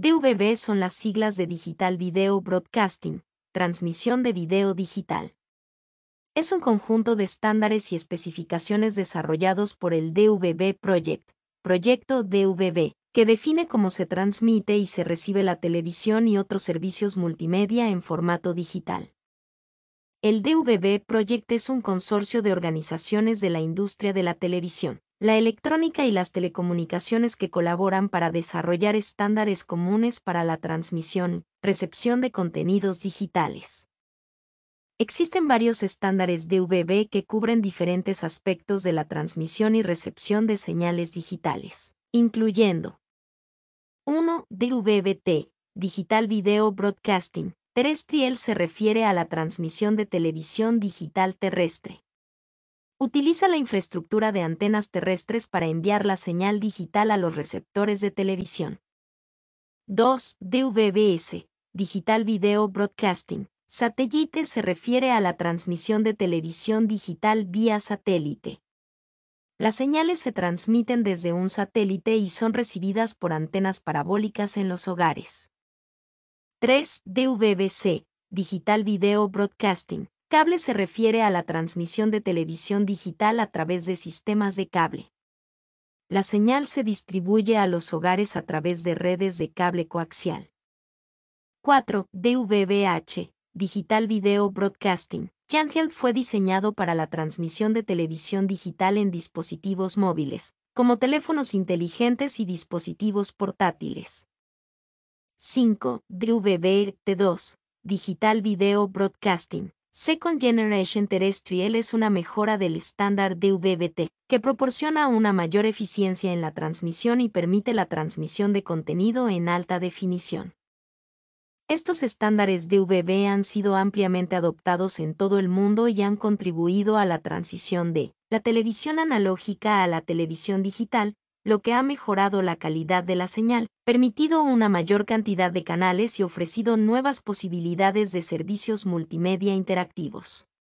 DVB son las siglas de Digital Video Broadcasting, transmisión de video digital. Es un conjunto de estándares y especificaciones desarrollados por el DVB Project, proyecto DVB, que define cómo se transmite y se recibe la televisión y otros servicios multimedia en formato digital. El DVB Project es un consorcio de organizaciones de la industria de la televisión, la electrónica y las telecomunicaciones que colaboran para desarrollar estándares comunes para la transmisión, recepción de contenidos digitales. Existen varios estándares DVB que cubren diferentes aspectos de la transmisión y recepción de señales digitales, incluyendo 1. DVB-T, Digital Video Broadcasting. Terrestrial se refiere a la transmisión de televisión digital terrestre. Utiliza la infraestructura de antenas terrestres para enviar la señal digital a los receptores de televisión. 2. DVBS, Digital Video Broadcasting. Satellite se refiere a la transmisión de televisión digital vía satélite. Las señales se transmiten desde un satélite y son recibidas por antenas parabólicas en los hogares. 3. DVBC, Digital Video Broadcasting. Cable se refiere a la transmisión de televisión digital a través de sistemas de cable. La señal se distribuye a los hogares a través de redes de cable coaxial. 4. DVBH, Digital Video Broadcasting. Chantiel fue diseñado para la transmisión de televisión digital en dispositivos móviles, como teléfonos inteligentes y dispositivos portátiles. 5. DVB-T2, Digital Video Broadcasting Second Generation Terrestrial es una mejora del estándar DVB-T, que proporciona una mayor eficiencia en la transmisión y permite la transmisión de contenido en alta definición. Estos estándares DVB han sido ampliamente adoptados en todo el mundo y han contribuido a la transición de la televisión analógica a la televisión digital, lo que ha mejorado la calidad de la señal, permitido una mayor cantidad de canales y ofrecido nuevas posibilidades de servicios multimedia interactivos.